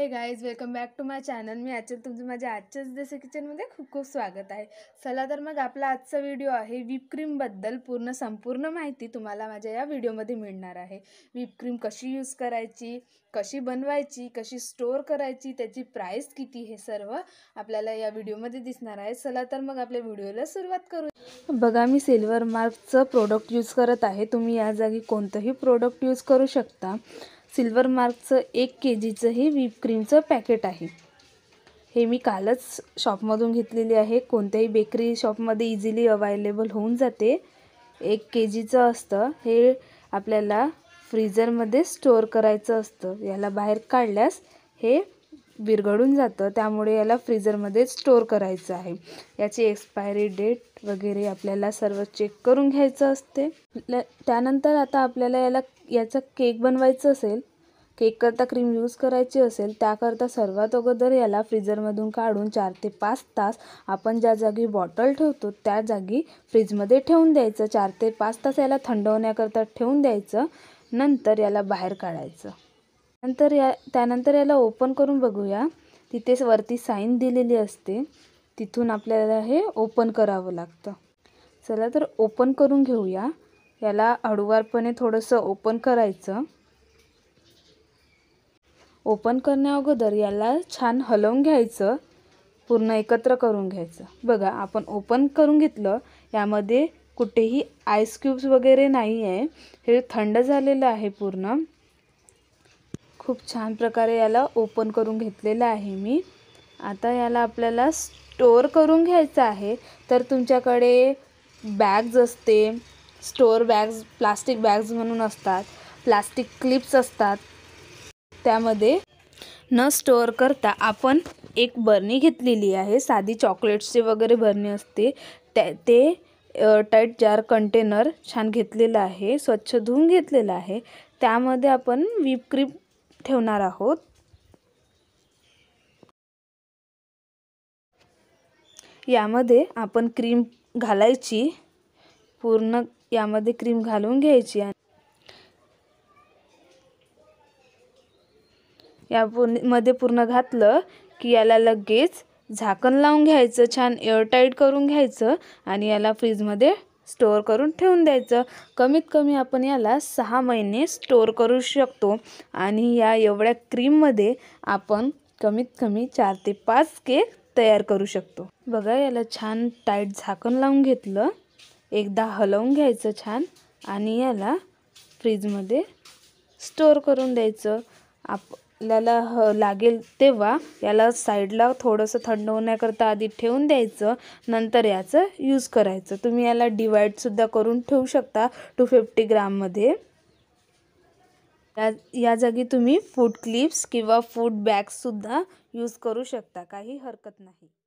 हे guys welcome back to my channel मी आजच्या तुमचं माझ्या आजच्याच देसे किचनमध्ये खूप खूप स्वागत आहे चला तर मग आपला आजचा व्हिडिओ आहे व्हिपक्रीमबद्दल पूर्ण संपूर्ण माहिती तुम्हाला माझ्या या व्हिडिओमध्ये मिळणार आहे व्हिपक्रीम कशी यूज करायची कशी बनवायची कशी स्टोअर करायची त्याची प्राईस किती हे सर्व आपल्याला या व्हिडिओमध्ये दिसणार आहे चला तर मग आपल्या व्हिडिओला सुरुवात करू बघा मी सिल्वर मार्कचं प्रोडक्ट यूज करत आहे तुम्ही या जागी कोणतंही प्रोडक्ट यूज करू शकता सिल्वर मार्कचं एक के जीचंही हे क्रीमचं पॅकेट आहे हे मी कालच शॉपमधून घेतलेली आहे कोणत्याही बेकरी शॉपमध्ये इझिली अवायलेबल होऊन जाते एक के जीचं असतं हे आपल्याला फ्रीजरमध्ये स्टोअर करायचं असतं याला बाहेर काढल्यास हे विरघळून जातं त्यामुळे याला फ्रीजरमध्ये स्टोअर करायचं आहे याची एक्सपायरी डेट वगैरे आपल्याला सर्व चेक करून घ्यायचं असते त्यानंतर आता आपल्याला याला याचा केक बनवायचं असेल केककरता क्रीम यूज करायची असेल त्याकरता सर्वात अगोदर याला फ्रीजरमधून काढून चार ते पाच तास आपण ज्या जागी बॉटल ठेवतो त्या जागी फ्रीजमध्ये ठेवून द्यायचं चार ते पाच तास याला थंड होण्याकरता ठेवून द्यायचं नंतर याला बाहेर काढायचं नंतर या त्यानंतर याला ओपन करून बघूया तिथेच वरती साईन दिलेली असते तिथून आपल्याला हे ओपन करावं लागतं चला तर ओपन करून घेऊया याला हळूवारपणे थोडंसं ओपन करायचं ओपन करण्या अगोदर याला छान हलवून घ्यायचं पूर्ण एकत्र करून घ्यायचं बघा आपण ओपन करून घेतलं यामध्ये कुठेही आईस क्यूब्स वगैरे नाही आहे हे थंड झालेलं आहे पूर्ण खूप छान प्रकारे याला ओपन करून घेतलेलं आहे मी आता याला आपल्याला स्टोअर करून घ्यायचं आहे तर तुमच्याकडे बॅग्ज असते स्टोअर बॅग्ज प्लास्टिक बॅग्ज म्हणून असतात प्लास्टिक क्लिप्स असतात त्यामध्ये न स्टोअर करता आपण एक बरणी घेतलेली आहे साधी चॉकलेट्सची वगैरे बरणी असते त्या ते टाईट जार कंटेनर छान घेतलेलं आहे स्वच्छ धुवून घेतलेलं आहे त्यामध्ये आपण वीप क्रीम ठेवणार आहोत यामध्ये आपण क्रीम घालायची पूर्ण यामध्ये क्रीम घालून घ्यायची या मध्ये पूर्ण घातलं की याला लगेच झाकण लावून घ्यायचं छान एअरटाईट करून घ्यायचं आणि याला फ्रीजमध्ये स्टोअर करून ठेवून द्यायचं कमीत कमी आपण याला सहा महिने स्टोअर करू शकतो आणि या एवढ्या क्रीममध्ये आपण कमीत कमी चार ते पाच केक तयार करू शकतो बघा याला छान टाईट झाकण लावून घेतलं एकदा हलवून घ्यायचं छान आणि याला फ्रीजमध्ये स्टोअर करून द्यायचं आप आपल्याला ह लागेल तेव्हा याला साईडला थोडंसं थंड होण्याकरता आधी ठेवून द्यायचं नंतर याचं यूज करायचं तुम्ही याला डिवाईडसुद्धा करून ठेवू शकता टू फिफ्टी ग्राममध्ये या या जागी तुम्ही फूड क्लिप्स किंवा फूड बॅग्ससुद्धा यूज करू शकता काही हरकत नाही